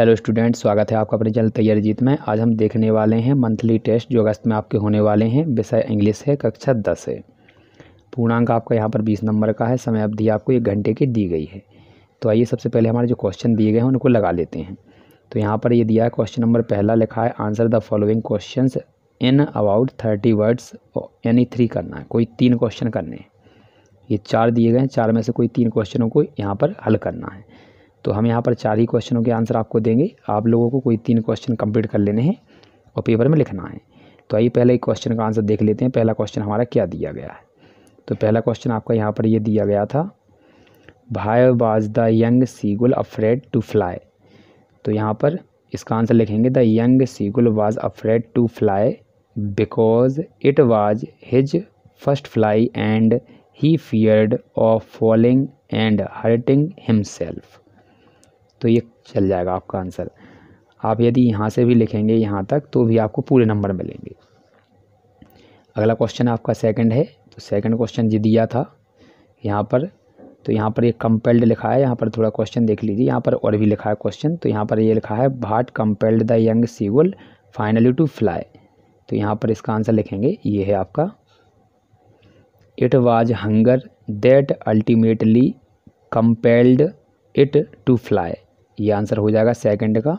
hello student स्वागत है आपका अपने चैनल तैयार जीत में आज हम देखने वाले हैं मंथली टेस्ट जो अगस्त में आपके होने वाले हैं विषय इंग्लिश है कक्षा दस है पूर्णांक आपका यहाँ पर बीस नंबर का है समय अवधि आपको एक घंटे की दी गई है तो आइए सबसे पहले हमारे जो क्वेश्चन दिए गए हैं उनको लगा लेते हैं तो यहाँ पर ये दिया है क्वेश्चन नंबर पहला लिखा है answer the following question in about thirty words यानी थ्री करना है कोई तीन क्वेश्चन करने हैं ये चार दिए गए हैं चार में से कोई तीन क्वेश्चनों को यहाँ पर हल करना है तो हम यहाँ पर चार ही क्वेश्चनों के आंसर आपको देंगे आप लोगों को कोई तीन क्वेश्चन कंप्लीट कर लेने हैं और पेपर में लिखना है तो आइए पहले एक क्वेश्चन का आंसर देख लेते हैं पहला क्वेश्चन हमारा क्या दिया गया है तो पहला क्वेश्चन आपका यहाँ पर ये यह दिया गया था भाई was the young seagull afraid to fly तो यहाँ पर इसका आंसर लिखेंगे the young seagull was afraid to fly because it was his first fly and he feared of falling and hurting himself तो ये चल जाएगा आपका आंसर आप यदि यहाँ से भी लिखेंगे यहाँ तक तो भी आपको पूरे नंबर मिलेंगे अगला क्वेश्चन आपका सेकंड है तो सेकंड क्वेश्चन जी दिया था यहाँ पर तो यहाँ पर ये कंपेल्ड लिखा है यहाँ पर थोड़ा क्वेश्चन देख लीजिए यहाँ पर और भी लिखा है क्वेश्चन तो यहाँ पर ये लिखा है what compelled the young seagull finally to fly तो यहाँ पर इसका आंसर लिखेंगे ये है आपका it was hunger that ultimately compelled it to fly ये आंसर हो जाएगा सेकंड का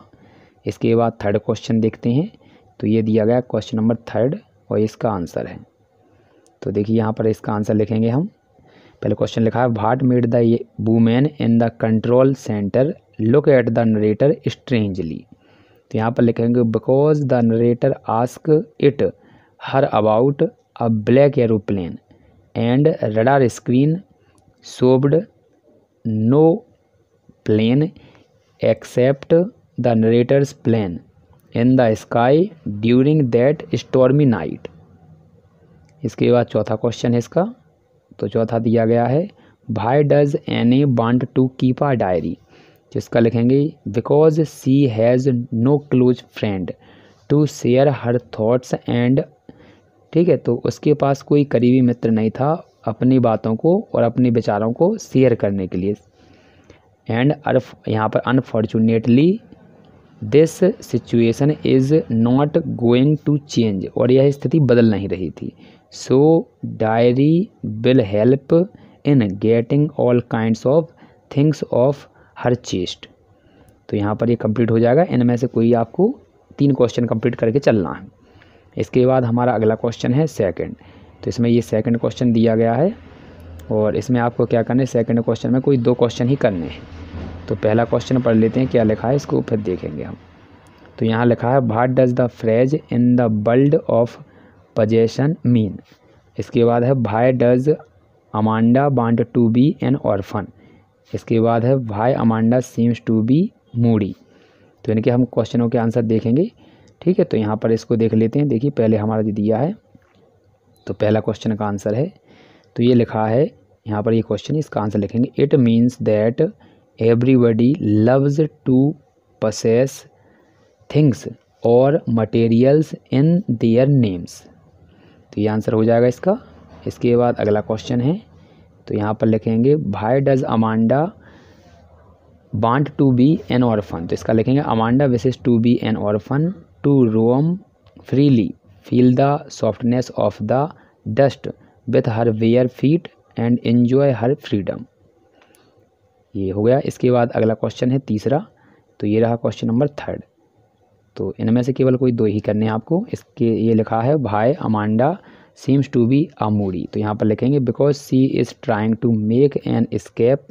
इसके बाद थर्ड क्वेश्चन देखते हैं तो ये दिया गया क्वेश्चन नंबर थर्ड और इसका आंसर है तो देखिए यहाँ पर इसका आंसर लिखेंगे हम पहले क्वेश्चन लिखा है what made the women in the control centre look at the narrator strangely तो यहाँ पर लिखेंगे because the narrator ask it her about a black aeroplane and radar screen showed no plane except the narrator's plan in the sky during that stormy night इसके बाद चौथा question है इसका तो चौथा दिया गया है why does Anne want to keep a diary जिसका लिखेंगे because she has no close friend to share her thoughts and ठीक है तो उसके पास कोई करीबी मित्र नहीं था अपनी बातों को और अपने विचारों को शेयर करने के लिए एंड अर्फ यहाँ पर unfortunately this situation is not going to change और यह स्थिति बदल नहीं रही थी so diary will help in getting all kind of things off her chest तो यहाँ पर ये कंप्लीट हो जाएगा इनमें से कोई आपको तीन क्वेश्चन कंप्लीट करके चलना है इसके बाद हमारा अगला क्वेश्चन है सेकंड तो इसमें ये सेकंड क्वेश्चन दिया गया है और इसमें आपको क्या करना है सेकंड क्वेश्चन में कोई दो क्वेश्चन ही करने हैं तो पहला क्वेश्चन पढ़ लेते हैं क्या लिखा है इसको फिर देखेंगे हम तो यहाँ लिखा है what does the phrase in the world of possession mean इसके बाद है why does Amanda want to be an orphan इसके बाद है why Amanda seems to be moody तो इनके हम क्वेश्चनों के आंसर देखेंगे ठीक है तो यहाँ पर इसको देख लेते हैं देखिए पहले हमारा जो दिया है तो पहला क्वेश्चन का आंसर है तो ये लिखा है यहाँ पर ये क्वेश्चन इसका आंसर लिखेंगे it means that everybody loves to possess things और मटेरियल्स इन देयर नेम्स तो ये आंसर हो जाएगा इसका इसके बाद अगला क्वेश्चन है तो यहाँ पर लिखेंगे why does Amanda want to be an orphan तो इसका लिखेंगे Amanda wishes to be an orphan to roam freely feel the softness of the dust with her bare feet and enjoy her freedom ये हो गया इसके बाद अगला question है तीसरा तो ये रहा क्वेश्चन नंबर थर्ड तो इनमें से केवल कोई दो ही करने हैं आपको इसके ये लिखा है why Amanda seems to be a moody तो यहाँ पर लिखेंगे because she is trying to make an escape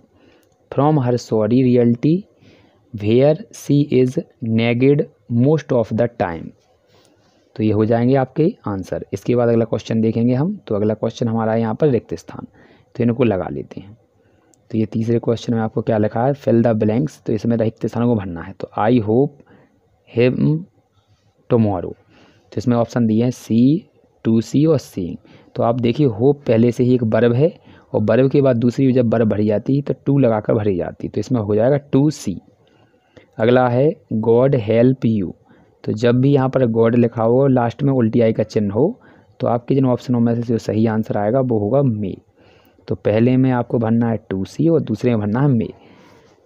from her sorry reality where she is nagged most of the time तो ये हो जाएंगे आपके आंसर इसके बाद अगला क्वेश्चन देखेंगे हम तो अगला क्वेश्चन हमारा यहाँ पर रिक्त स्थान तो इनको लगा लेते हैं तो ये तीसरे क्वेश्चन में आपको क्या लिखा है फिल द ब्लैंक्स तो इसमें रिक्त तो स्थानों को भरना है तो आई होप हेम टमोरो तो इसमें ऑप्शन दिए हैं सी टू सी और सी तो आप देखिए होप पहले से ही एक बर्ब है और बर्ब के बाद दूसरी जब बर्ब भरी जाती है तो टू लगा कर भरी जाती है तो इसमें हो जाएगा टू सी अगला है गॉड हेल्प यू तो जब भी यहाँ पर गॉड लिखा हो लास्ट में उल्टी आई का चिन्ह हो तो आपके जिन ऑप्शनों में से जो सही आंसर आएगा वो होगा मे तो पहले में आपको भरना है टू सी और दूसरे में भरना है मे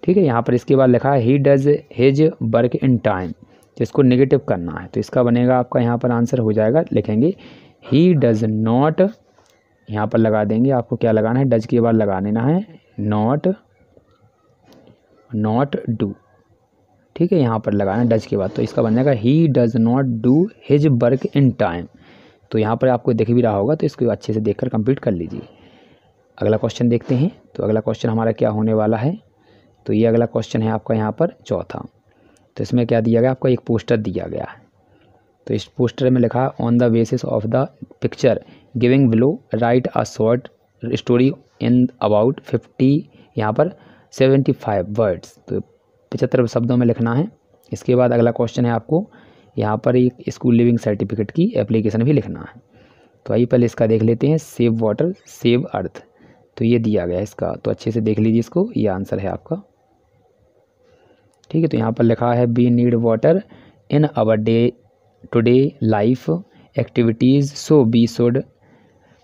ठीक है यहाँ पर इसके बाद लिखा है he does his work in time तो इसको निगेटिव करना है तो इसका बनेगा आपका यहाँ पर आंसर हो जाएगा लिखेंगे ही डज नॉट यहाँ पर लगा देंगे आपको क्या लगाना है डज के बाद लगा देना है नॉट नॉट डू ठीक है यहाँ पर लगाना है डज के बाद तो इसका बन जाएगा he does not do his work in time तो यहाँ पर आपको दिख भी रहा होगा तो इसको अच्छे से देखकर कंप्लीट कर लीजिए अगला क्वेश्चन देखते हैं तो अगला क्वेश्चन हमारा क्या होने वाला है तो ये अगला क्वेश्चन है आपका यहाँ पर चौथा तो इसमें क्या दिया गया आपका एक पोस्टर दिया गया है तो इस पोस्टर में लिखा on the basis of the picture giving below write a short story in about fifty यहाँ पर सेवेंटी फाइव वर्ड्स तो पचहत्तर शब्दों में लिखना है इसके बाद अगला क्वेश्चन है आपको यहाँ पर एक स्कूल लिविंग सर्टिफिकेट की एप्लीकेशन भी लिखना है तो आइए पहले इसका देख लेते हैं सेव वाटर सेव अर्थ तो ये दिया गया है इसका तो अच्छे से देख लीजिए इसको ये आंसर है आपका ठीक है तो यहाँ पर लिखा है we need water in our day today life activities so we should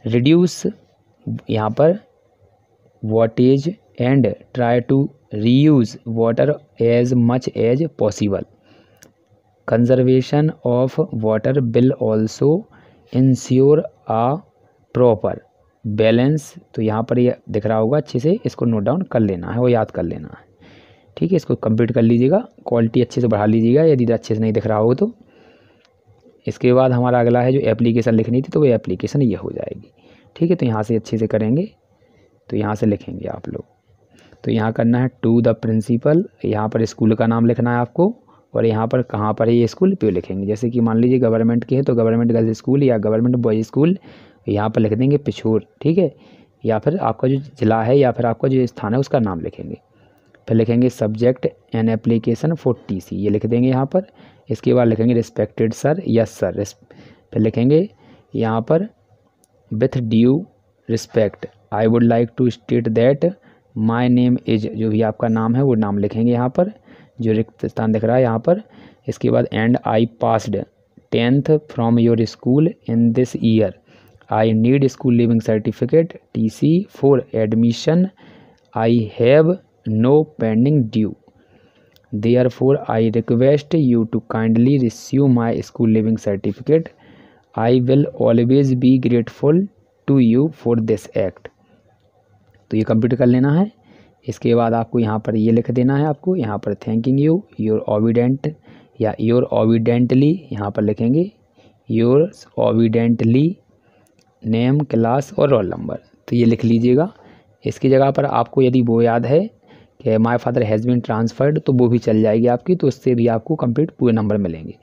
reduce यहाँ पर wastage and try to reuse water as much as possible conservation of water will also ensure a proper balance तो यहाँ पर ये यह दिख रहा होगा अच्छे से इसको नोट डाउन कर लेना है वो याद कर लेना है ठीक है इसको कंप्लीट कर लीजिएगा क्वालिटी अच्छे से बढ़ा लीजिएगा यदि अच्छे से नहीं दिख रहा हो तो इसके बाद हमारा अगला है जो एप्लीकेशन लिखनी थी तो वो एप्लीकेशन ये हो जाएगी ठीक है तो यहाँ से अच्छे से करेंगे तो यहाँ से लिखेंगे आप लोग तो यहाँ करना है टू द प्रिंसिपल यहाँ पर स्कूल का नाम लिखना है आपको और यहाँ पर कहाँ पर है ये स्कूल पे लिखेंगे जैसे कि मान लीजिए गवर्नमेंट की है तो गवर्नमेंट गर्ल्स स्कूल या गवर्नमेंट बॉयज़ स्कूल यहाँ पर लिख देंगे पिछूर ठीक है या फिर आपका जो ज़िला है या फिर आपका जो स्थान है उसका नाम लिखेंगे फिर लिखेंगे subject an application for TC ये लिख देंगे यहाँ पर इसके बाद लिखेंगे रिस्पेक्टेड सर यस सर फिर लिखेंगे यहाँ पर with due respect I would like to state that my name is जो भी आपका नाम है वो नाम लिखेंगे यहाँ पर जो रिक्त स्थान दिख रहा है यहाँ पर इसके बाद and I passed tenth from your school in this year I need school leaving certificate T C for admission I have no pending due therefore I request you to kindly reissue my school leaving certificate I will always be grateful to you for this act तो ये complete कर लेना है इसके बाद आपको यहाँ पर ये लिख देना है आपको यहाँ पर थैंकिंग यू योर ओविडेंट या योर ओविडेंटली यहाँ पर लिखेंगे योर ओविडेंटली नेम क्लास और रोल नंबर तो ये लिख लीजिएगा इसकी जगह पर आपको यदि वो याद है कि my father has been transferred तो वो भी चल जाएगी आपकी तो उससे भी आपको कंप्लीट पूरे नंबर मिलेंगे